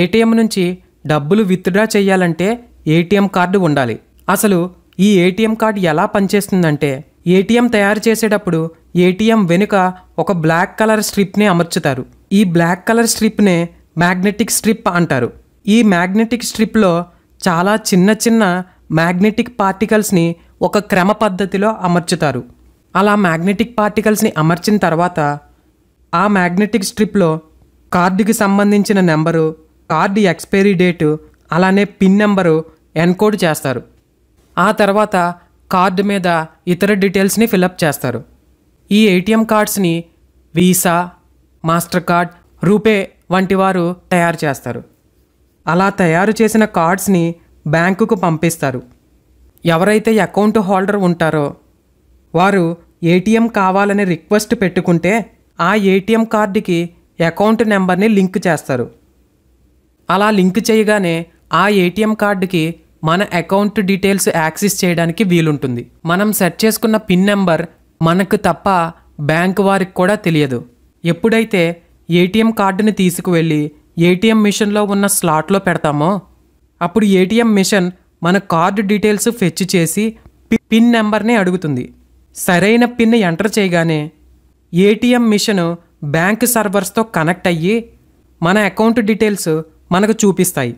ATM నుంచి డబ్బులు withdraw చేయాలంటే ఏటీఎం కార్డు ఉండాలి అసలు ఈ ఏటీఎం కార్డు ఎలా పనిచేస్తుందంటే ఏటీఎం తయారు చేసేటప్పుడు ఏటీఎం వెనుక ఒక బ్లాక్ కలర్ స్ట్రిప్ని అమర్చుతారు ఈ బ్లాక్ కలర్ స్ట్రిప్నే మ్యాగ్నెటిక్ స్ట్రిప్ అంటారు ఈ మ్యాగ్నెటిక్ స్ట్రిప్లో చాలా చిన్న చిన్న మ్యాగ్నెటిక్ పార్టికల్స్ని ఒక క్రమ పద్ధతిలో అమర్చుతారు అలా మ్యాగ్నెటిక్ పార్టికల్స్ని అమర్చిన తర్వాత ఆ మ్యాగ్నెటిక్ స్ట్రిప్లో కార్డుకి సంబంధించిన నెంబరు కార్డు ఎక్స్పైరీ డేటు అలానే పిన్ నెంబరు ఎన్కోడ్ చేస్తారు ఆ తర్వాత కార్డు మీద ఇతర డీటెయిల్స్ని ఫిలప్ చేస్తారు ఈ ఏటీఎం కార్డ్స్ని వీసా మాస్టర్ కార్డ్ రూపే వంటి వారు తయారు చేస్తారు అలా తయారు చేసిన కార్డ్స్ని బ్యాంకుకు పంపిస్తారు ఎవరైతే అకౌంట్ హోల్డర్ ఉంటారో వారు ఏటీఎం కావాలని రిక్వెస్ట్ పెట్టుకుంటే ఆ ఏటీఎం కార్డుకి అకౌంట్ నెంబర్ని లింక్ చేస్తారు అలా లింక్ చేయగానే ఆ ఏటీఎం కార్డుకి మన అకౌంట్ డీటెయిల్స్ యాక్సెస్ చేయడానికి వీలుంటుంది మనం సెట్ చేసుకున్న పిన్ నెంబర్ మనకు తప్ప బ్యాంక్ వారికి కూడా తెలియదు ఎప్పుడైతే ఏటీఎం కార్డుని తీసుకువెళ్ళి ఏటీఎం మిషన్లో ఉన్న స్లాట్లో పెడతామో అప్పుడు ఏటీఎం మిషన్ మన కార్డు డీటెయిల్స్ ఫెచ్ చేసి పిన్ నెంబర్ని అడుగుతుంది సరైన పిన్ ఎంటర్ చేయగానే ఏటీఎం మిషన్ బ్యాంక్ సర్వర్స్తో కనెక్ట్ అయ్యి మన అకౌంట్ డీటెయిల్స్ మనకు చూపిస్తాయి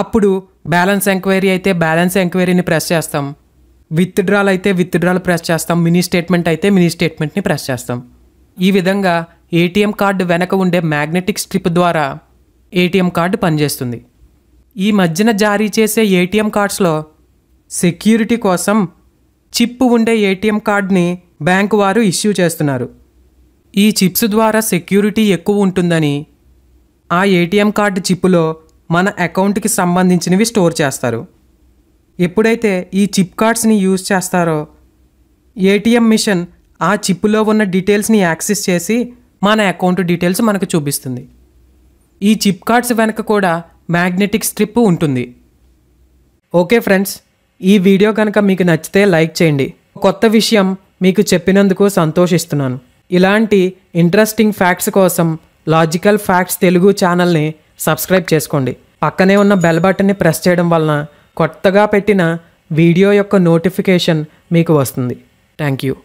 అప్పుడు బ్యాలెన్స్ ఎంక్వైరీ అయితే బ్యాలెన్స్ ఎంక్వైరీని ప్రెస్ చేస్తాం విత్డ్రాల్ అయితే విత్డ్రాల్ ప్రెస్ చేస్తాం మినీ స్టేట్మెంట్ అయితే మినీ స్టేట్మెంట్ని ప్రెస్ చేస్తాం ఈ విధంగా ఏటీఎం కార్డు వెనక ఉండే మ్యాగ్నెటిక్ స్ట్రిప్ ద్వారా ఏటీఎం కార్డు పనిచేస్తుంది ఈ మధ్యన జారీ చేసే ఏటీఎం కార్డ్స్లో సెక్యూరిటీ కోసం చిప్ ఉండే ఏటీఎం కార్డ్ని బ్యాంకు వారు ఇష్యూ చేస్తున్నారు ఈ చిప్స్ ద్వారా సెక్యూరిటీ ఎక్కువ ఉంటుందని ఆ ఏటీఎం కార్డు చిప్పులో మన అకౌంట్కి సంబంధించినవి స్టోర్ చేస్తారు ఎప్పుడైతే ఈ చిప్ కార్డ్స్ని యూజ్ చేస్తారో ఏటీఎం మిషన్ ఆ చిప్పులో ఉన్న డీటెయిల్స్ని యాక్సెస్ చేసి మన అకౌంట్ డీటెయిల్స్ మనకు చూపిస్తుంది ఈ చిప్ కార్డ్స్ వెనక కూడా మ్యాగ్నెటిక్ స్ట్రిప్ ఉంటుంది ఓకే ఫ్రెండ్స్ ఈ వీడియో కనుక మీకు నచ్చితే లైక్ చేయండి కొత్త విషయం మీకు చెప్పినందుకు సంతోషిస్తున్నాను ఇలాంటి ఇంట్రెస్టింగ్ ఫ్యాక్ట్స్ కోసం లాజికల్ ఫ్యాక్ట్స్ తెలుగు ఛానల్ని సబ్స్క్రైబ్ చేసుకోండి పక్కనే ఉన్న బెల్ బటన్ని ప్రెస్ చేయడం వలన కొత్తగా పెట్టిన వీడియో యొక్క నోటిఫికేషన్ మీకు వస్తుంది థ్యాంక్ యూ